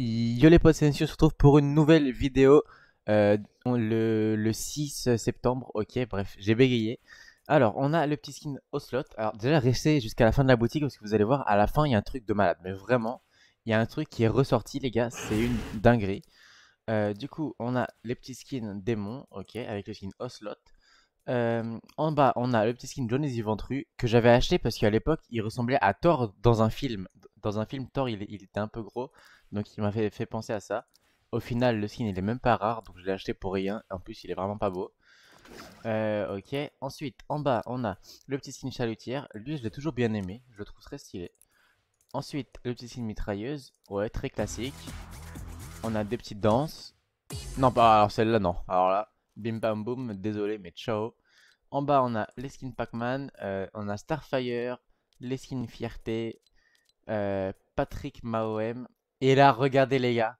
Yo les potes, se retrouve pour une nouvelle vidéo euh, le, 6 septembre. Ok, bref, j'ai bégayé. Alors, on a le petit skin Ocelot. Alors, déjà, restez jusqu'à la fin de la boutique parce que vous allez voir, à la fin, il y a un truc de malade. Mais vraiment, il y a un truc qui est ressorti, les gars. C'est une dinguerie. Euh, du coup, on a les petits skins démons, ok, avec le skin Ocelot. Euh, en bas, on a le petit skin Johnny Ventru que j'avais acheté parce qu'à l'époque, il ressemblait à Thor dans un film. Dans un film, Thor, il, était un peu gros, donc il m'avait fait penser à ça. Au final, le skin, il est même pas rare, donc je l'ai acheté pour rien. En plus, il est vraiment pas beau. Euh, ok. Ensuite, en bas, on a le petit skin chalutière. Lui, je l'ai toujours bien aimé. Je le trouve très stylé. Ensuite, le petit skin mitrailleuse. Ouais, très classique. On a des petites danses. Non, pas alors celle-là, non. Alors là, bim bam boum, désolé, mais ciao. En bas, on a les skins Pac-Man. Euh, on a Starfire, les skins Fierté, euh, Patrick Mahom Et là, regardez les gars.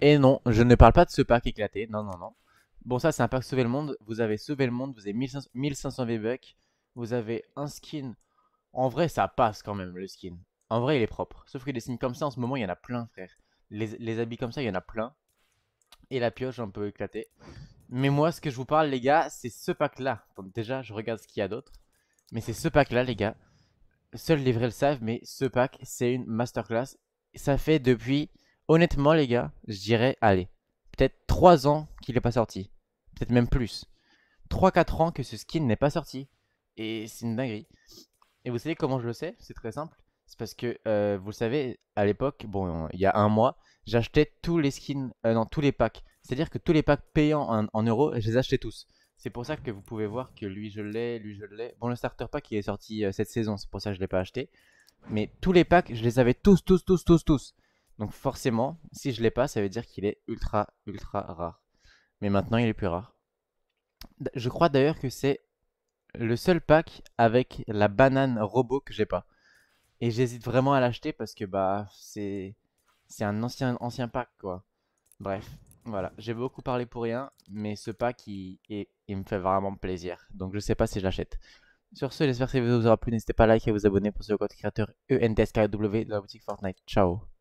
Et non, je ne parle pas de ce pack éclaté. Non, non, non. Bon, ça, c'est un pack Sauver le Monde. Vous avez sauvé le Monde, vous avez 1500, 1500 V-Bucks. Vous avez un skin. En vrai, ça passe quand même, le skin. En vrai, il est propre. Sauf que des skins comme ça, en ce moment, il y en a plein, frère. Les, les habits comme ça, il y en a plein. Et la pioche un peu éclatée. Mais moi, ce que je vous parle, les gars, c'est ce pack-là. Déjà, je regarde ce qu'il y a d'autre. Mais c'est ce pack-là, les gars seuls les vrais le savent, mais ce pack, c'est une masterclass. Ça fait depuis, honnêtement les gars, je dirais, allez, peut-être 3 ans qu'il n'est pas sorti. Peut-être même plus. 3-4 ans que ce skin n'est pas sorti. Et c'est une dinguerie. Et vous savez comment je le sais C'est très simple. C'est parce que, euh, vous le savez, à l'époque, bon, il y a un mois, j'achetais tous les skins, euh, dans tous les packs. C'est-à-dire que tous les packs payants en, en euros, je les achetais tous. C'est pour ça que vous pouvez voir que lui je l'ai, lui je l'ai. Bon, le starter pack il est sorti euh, cette saison, c'est pour ça que je l'ai pas acheté. Mais tous les packs, je les avais tous, tous, tous, tous, tous. Donc forcément, si je l'ai pas, ça veut dire qu'il est ultra, ultra rare. Mais maintenant, il est plus rare. Je crois d'ailleurs que c'est le seul pack avec la banane robot que j'ai pas. Et j'hésite vraiment à l'acheter parce que bah c'est c'est un ancien ancien pack quoi. Bref, voilà, j'ai beaucoup parlé pour rien, mais ce pack il est il me fait vraiment plaisir. Donc je sais pas si je l'achète. Sur ce, j'espère que cette vous aura plu. N'hésitez pas à liker et vous abonner pour ce code créateur ENTSKW de la boutique Fortnite. Ciao